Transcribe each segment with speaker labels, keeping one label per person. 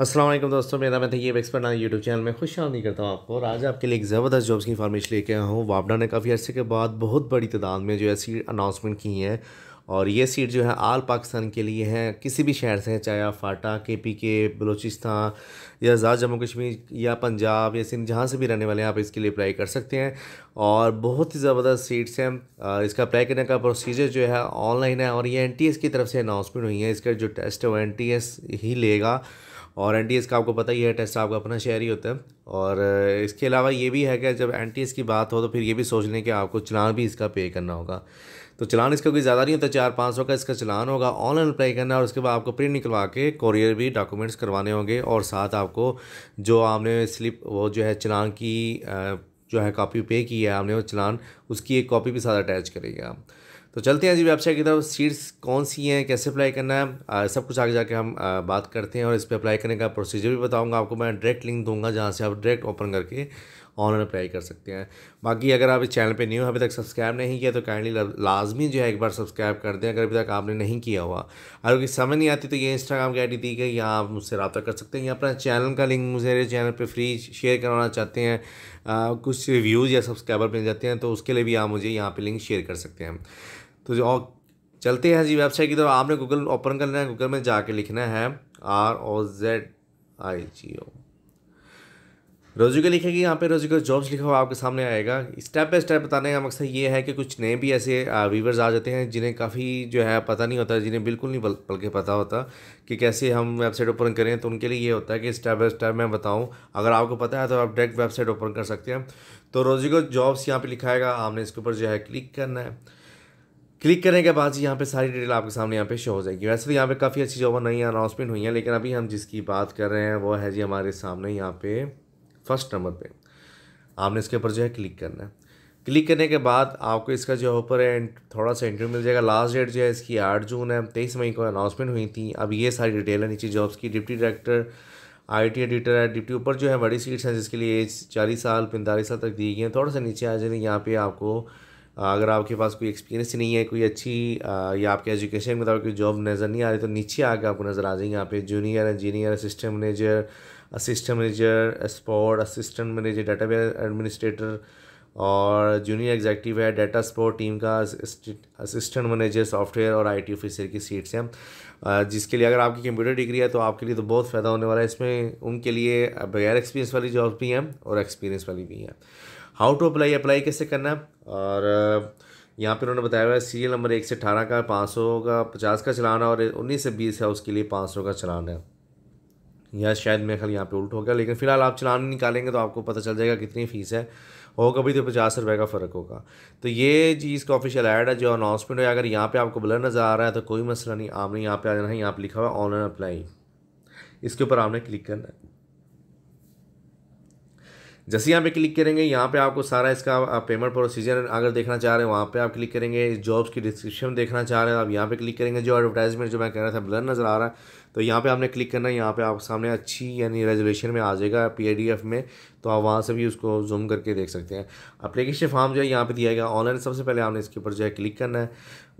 Speaker 1: असलम दोस्तों मेरा मैं तैयब एक्सपर्ट ना यूट्यूब चैनल में खुश आमदी करता हूँ आपको और आज आपके लिए एक ज़बरदस्त जॉब्स की इन्फॉर्मेशन लेके आया हूँ वापडा ने काफ़ी अर्से के बाद बहुत बड़ी तादाद में जो है सीट अनाउंसमेंट की है और ये सीट जो है आल पाकिस्तान के लिए है किसी भी शहर से चाहे आप फाटा के पी के बलोचिस्तान या आज़ाद जम्मू कश्मीर या पंजाब या सिंध जहाँ से भी रहने वाले हैं आप इसके लिए अप्लाई कर सकते हैं और बहुत ही ज़बरदस्त सीट्स हैं इसका अप्लाई करने का प्रोसीजर जो है ऑनलाइन है और ये एन की तरफ से अनाउंसमेंट हुई है इसका जो टेस्ट है वो एन ही लेगा और एन का आपको पता ही है टेस्ट आपका अपना शेयर ही होता है और इसके अलावा ये भी है कि जब एन की बात हो तो फिर ये भी सोच लें कि आपको चलान भी इसका पे करना होगा तो चलान इसका कोई ज़्यादा नहीं होता चार पाँच सौ का इसका चलान होगा ऑनलाइन अप्लाई करना और उसके बाद आपको प्रिंट निकलवा के कॉरियर भी डॉक्यूमेंट्स करवाने होंगे और साथ आपको जो आपने स्लिप वो जो है चलान की जो है कॉपी पे की है आपने वो चलान उसकी एक कॉपी भी साथ अटैच करेगा तो चलते हैं जी वेबसाइट की तरफ सीट्स कौन सी हैं कैसे अप्लाई करना है आ, सब कुछ आगे जाके हम आ, बात करते हैं और इस पर अप्लाई करने का प्रोसीजर भी बताऊंगा आपको मैं डायरेक्ट लिंक दूंगा जहाँ से आप डायरेक्ट ओपन करके ऑनलाइन अप्लाई कर सकते हैं बाकी अगर आप इस चैनल पे न्यू अभी तक सब्सक्राइब नहीं किया तो काइंडली लाजमी जो है एक बार सब्सक्राइब कर दें अगर अभी तक आपने नहीं किया हुआ अगर किसी समझ नहीं आती तो ये इंस्टाग्राम की आई दी गई यहाँ आप मुझसे रबा कर सकते हैं या अपना चैनल का लिंक मुझे चैनल पर फ्री शेयर करवाना चाहते हैं आ, कुछ रिव्यूज़ या सब्सक्राइबर मिल जाते हैं तो उसके लिए भी आप मुझे यहाँ पर लिंक शेयर कर सकते हैं तो जो चलते हैं जी वेबसाइट की तरफ आपने गूगल ओपन करना है गूगल में जाके लिखना है आर ओ जेड आई जी ओ रोजी का लिखेगी यहाँ पे रोजी जॉब्स लिखा हुआ आपके सामने आएगा स्टेप बाय स्टेप बताने का मकसद ये है कि कुछ नए भी ऐसे व्यूवर्स आ जाते हैं जिन्हें काफ़ी जो है पता नहीं होता जिन्हें बिल्कुल नहीं बल्कि पता होता कि कैसे हम वेबसाइट ओपन करें तो उनके लिए ये होता है कि स्टेप बाय स्टेप मैं बताऊँ अगर आपको पता है तो आप डायरेक्ट वेबसाइट ओपन कर सकते हैं तो रोजी को जॉब्स यहाँ पर लिखाएगा आपने इसके ऊपर जो है क्लिक करना है क्लिक करने के बाद यहाँ पे सारी डिटेल आपके सामने यहाँ पे शो हो जाएगी वैसे तो यहाँ पे काफ़ी अच्छी जॉब नई अनाउंसमेंट हुई है लेकिन अभी हम जिसकी बात कर रहे हैं वो है जी हमारे सामने यहाँ पे फर्स्ट नंबर पे आपने इसके ऊपर जो है क्लिक करना है क्लिक करने के बाद आपको इसका जो ऊपर है थोड़ा सा इंटरव्यू मिल जाएगा लास्ट डेट जो है इसकी आठ जून है तेईस मई को अनाउंसमेंट हुई थी अब ये सारी डिटेल है नीचे जॉब्स की डिप्टी डायरेक्टर आईटी एडिटर है डिप्टी ऊपर जो है बड़ी सीट्स हैं जिसके लिए एज चालीस साल पैंतालीस साल तक दी गई हैं थोड़ा सा नीचे आ जाए यहाँ पे आपको अगर आपके पास कोई एक्सपीरियंस नहीं है कोई अच्छी या आपके एजुकेशन के मुताबिक कोई जॉब नज़र नहीं आ रही तो नीचे आके आपको नज़र आ जाएंगे यहाँ पे junior engineer assistant manager assistant manager spot assistant manager data administrator और जूनियर एग्जैक्टिव है डाटा स्पोर्ट टीम का असिस्टेंट मैनेजर सॉफ्टवेयर और आईटी ऑफिसर की सीट्स हैं जिसके लिए अगर आपकी कंप्यूटर डिग्री है तो आपके लिए तो बहुत फ़ायदा होने वाला है इसमें उनके लिए बगैर एक्सपीरियंस वाली जॉब भी हैं और एक्सपीरियंस वाली भी हैं हाउ टू अप्लाई अप्लाई कैसे करना और यहाँ पर उन्होंने बताया हुआ है सीरियल नंबर एक से अठारह का पाँच सौ का पचास का चलाना और उन्नीस से बीस है उसके लिए पाँच सौ का चलाना है या शायद मेरे ख्याल यहाँ पे उल्ट हो गया लेकिन फ़िलहाल आप चलान निकालेंगे तो आपको पता चल जाएगा कितनी फ़ीस है होगा भी तो पचास रुपये का फ़र्क होगा तो ये चीज़ का ऑफिशियल ऐड है जो अनाउंसमेंट है अगर यहाँ पे आपको ब्लर नज़र आ रहा है तो कोई मसला नहीं आपने यहाँ पे आ जाना है यहाँ पे लिखा हुआ है ऑनलाइन अप्लाई इसके ऊपर आपने क्लिक करना है जैसे यहाँ पे क्लिक करेंगे यहाँ पे आपको सारा इसका पेमेंट प्रोसीजर अगर देखना चाह रहे हैं वहाँ पे आप क्लिक करेंगे जॉब्स की डिस्क्रिप्शन देखना चाह रहे हैं आप यहाँ पे क्लिक करेंगे जो एडवर्टाइजमेंट जो मैं कह रहा था ब्लर नज़र आ रहा है तो यहाँ पे आपने क्लिक करना है यहाँ पे आपके सामने अच्छी यानी रेजोलेशन में आ जाएगा पी में तो आप वहाँ से भी उसको जूम करके देख सकते हैं अप्लीकेशन फॉर्म जो है यहाँ पर दिया गया ऑनलाइन सबसे पहले आपने इसके ऊपर जो है क्लिक करना है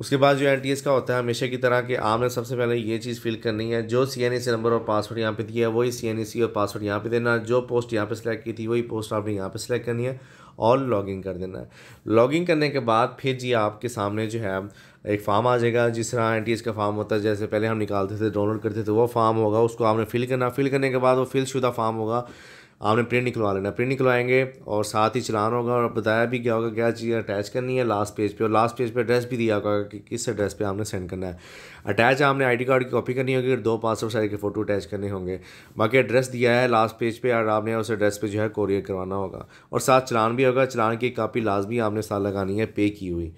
Speaker 1: उसके बाद जो एन का होता है हमेशा की तरह कि आपने सबसे पहले ये चीज़ फिल करनी है जो सी नंबर और पासवर्ड यहाँ पर दिया है वही सी और पासवर्ड यहाँ पर देना जो पोस्ट यहाँ पर सिलेक्ट की थी वही पोस्ट आपने यहाँ पे सिलेक्ट करनी है और लॉगिन कर देना है लॉगिन करने के बाद फिर जी आपके सामने जो है एक फॉर्म आ जाएगा जिस तरह एन का फॉर्म होता है जैसे पहले हम निकालते थे डाउनलोड करते थे वो फॉर्म होगा उसको आपने फिल करना फिल करने के बाद वो फिल शुदा फॉर्म होगा आपने प्रिंट निकलवा लेना प्रिंट निकलवाएंगे और साथ ही चलान होगा और बताया भी क्या होगा क्या चीज़ अटैच करनी है लास्ट पेज पे और लास्ट पेज पे एड्रेस भी दिया होगा कि किस एड्रेस पे आपने सेंड करना है अटैच आपने आईडी कार्ड की कॉपी करनी होगी और दो पासपोर्ट साइज के फ़ोटो अटैच करने होंगे बाकी एड्रेस दिया है लास्ट पेज पर और आपने उस एड्रेस पर जो है कोरियर करवाना होगा और साथ चलान भी होगा चलान की कापी लाजमी आपने साथ लगानी है पे की हुई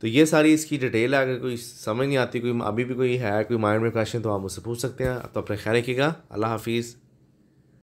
Speaker 1: तो ये सारी इसकी डिटेल है अगर कोई समझ नहीं आती कोई अभी भी कोई है कोई माइंड में क्वेश्चन तो आप मुझसे पूछ सकते हैं तो अपने ख्याल रखिएगा अल्लाह हाफिज़